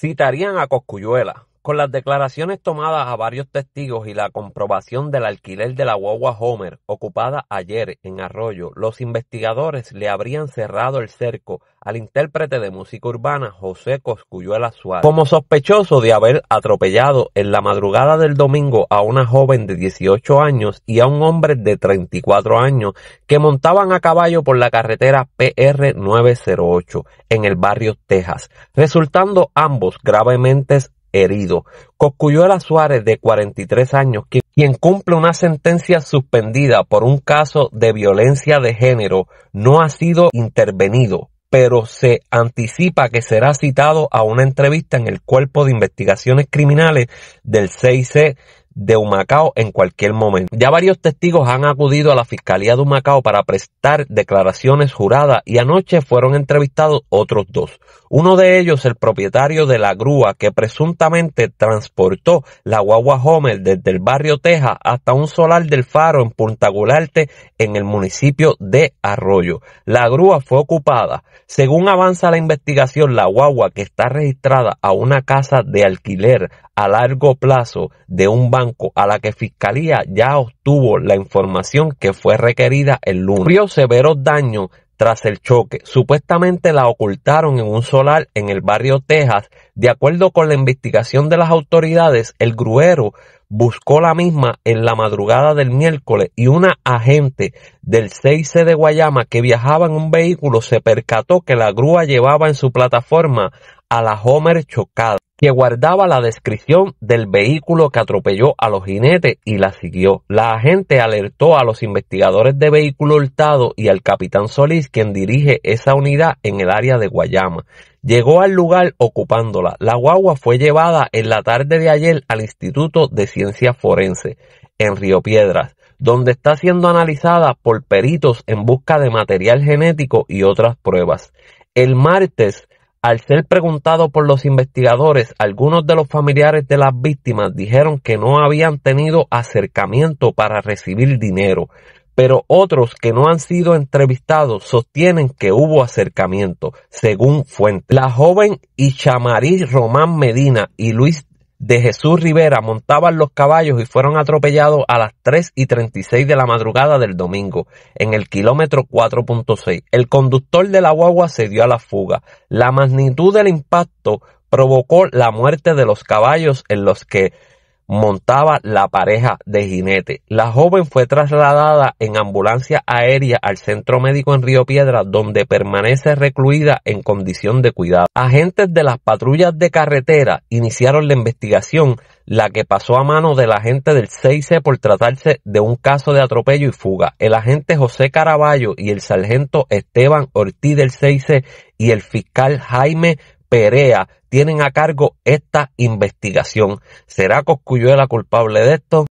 citarían a Coscuyuela. Con las declaraciones tomadas a varios testigos y la comprobación del alquiler de la guagua Homer ocupada ayer en Arroyo, los investigadores le habrían cerrado el cerco al intérprete de música urbana José Coscuyuela Suárez como sospechoso de haber atropellado en la madrugada del domingo a una joven de 18 años y a un hombre de 34 años que montaban a caballo por la carretera PR 908 en el barrio Texas, resultando ambos gravemente herido. Coscuyuela Suárez, de 43 años, quien cumple una sentencia suspendida por un caso de violencia de género, no ha sido intervenido, pero se anticipa que será citado a una entrevista en el Cuerpo de Investigaciones Criminales del CIC de Humacao en cualquier momento. Ya varios testigos han acudido a la Fiscalía de Humacao para prestar declaraciones juradas y anoche fueron entrevistados otros dos. Uno de ellos, el propietario de la grúa que presuntamente transportó la guagua Homer desde el barrio Texas hasta un solar del faro en Punta Gularte en el municipio de Arroyo. La grúa fue ocupada. Según avanza la investigación, la guagua que está registrada a una casa de alquiler a largo plazo de un a la que Fiscalía ya obtuvo la información que fue requerida el lunes. Sufrió severos daños tras el choque. Supuestamente la ocultaron en un solar en el barrio Texas. De acuerdo con la investigación de las autoridades, el gruero buscó la misma en la madrugada del miércoles y una agente del 6C de Guayama que viajaba en un vehículo se percató que la grúa llevaba en su plataforma a la Homer chocada, que guardaba la descripción del vehículo que atropelló a los jinetes y la siguió. La agente alertó a los investigadores de vehículo hurtado y al capitán Solís, quien dirige esa unidad en el área de Guayama. Llegó al lugar ocupándola. La guagua fue llevada en la tarde de ayer al Instituto de Ciencias Forense, en Río Piedras donde está siendo analizada por peritos en busca de material genético y otras pruebas. El martes al ser preguntado por los investigadores, algunos de los familiares de las víctimas dijeron que no habían tenido acercamiento para recibir dinero, pero otros que no han sido entrevistados sostienen que hubo acercamiento, según fuentes. La joven Ichamarí Román Medina y Luis de Jesús Rivera montaban los caballos y fueron atropellados a las 3 y 36 de la madrugada del domingo, en el kilómetro 4.6. El conductor de la guagua se dio a la fuga. La magnitud del impacto provocó la muerte de los caballos en los que montaba la pareja de jinete. La joven fue trasladada en ambulancia aérea al centro médico en Río Piedra, donde permanece recluida en condición de cuidado. Agentes de las patrullas de carretera iniciaron la investigación, la que pasó a mano del agente del 6C por tratarse de un caso de atropello y fuga. El agente José Caraballo y el sargento Esteban Ortiz del 6C y el fiscal Jaime Perea tienen a cargo esta investigación. ¿Será Cosculluela culpable de esto?